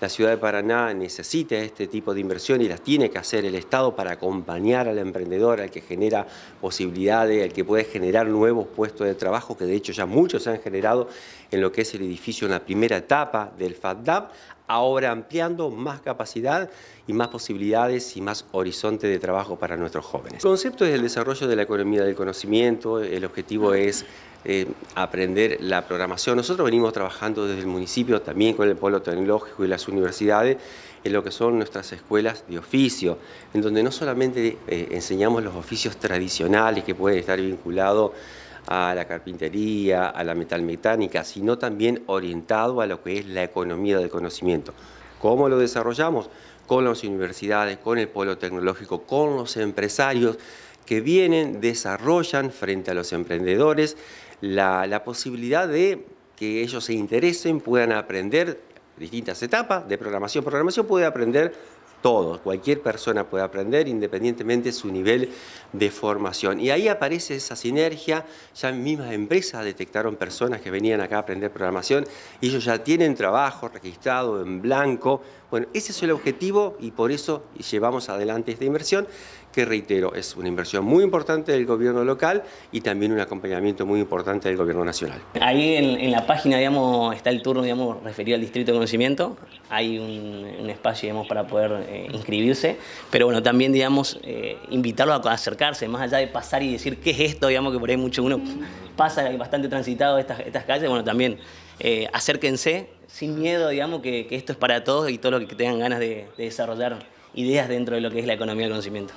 la ciudad de Paraná necesita este tipo de inversión y las tiene que hacer el Estado para acompañar al emprendedor, al que genera posibilidades, al que puede generar nuevos puestos de trabajo, que de hecho ya muchos se han generado en lo que es el edificio en la primera etapa del FATDAP ahora ampliando más capacidad y más posibilidades y más horizonte de trabajo para nuestros jóvenes. El concepto es el desarrollo de la economía del conocimiento, el objetivo es eh, aprender la programación. Nosotros venimos trabajando desde el municipio, también con el polo tecnológico y las universidades, en lo que son nuestras escuelas de oficio, en donde no solamente eh, enseñamos los oficios tradicionales que pueden estar vinculados a la carpintería, a la metalmecánica, sino también orientado a lo que es la economía del conocimiento. ¿Cómo lo desarrollamos? Con las universidades, con el polo tecnológico, con los empresarios que vienen, desarrollan frente a los emprendedores la posibilidad de que ellos se interesen, puedan aprender distintas etapas de programación. Programación puede aprender todos, cualquier persona puede aprender independientemente de su nivel de formación. Y ahí aparece esa sinergia, ya mismas empresas detectaron personas que venían acá a aprender programación y ellos ya tienen trabajo registrado en blanco. Bueno, ese es el objetivo y por eso llevamos adelante esta inversión, que reitero, es una inversión muy importante del gobierno local y también un acompañamiento muy importante del gobierno nacional. Ahí en, la página, digamos, está el turno, digamos, referido al Distrito de Conocimiento. Hay un, un espacio, digamos, para poder eh, inscribirse, pero bueno, también, digamos, eh, invitarlo a acercarse, más allá de pasar y decir qué es esto, digamos, que por ahí mucho uno pasa bastante transitado estas, calles, bueno, también eh, acérquense sin miedo, digamos, que, esto es para todos y todos los que tengan ganas de desarrollar ideas dentro de lo que es la economía del conocimiento.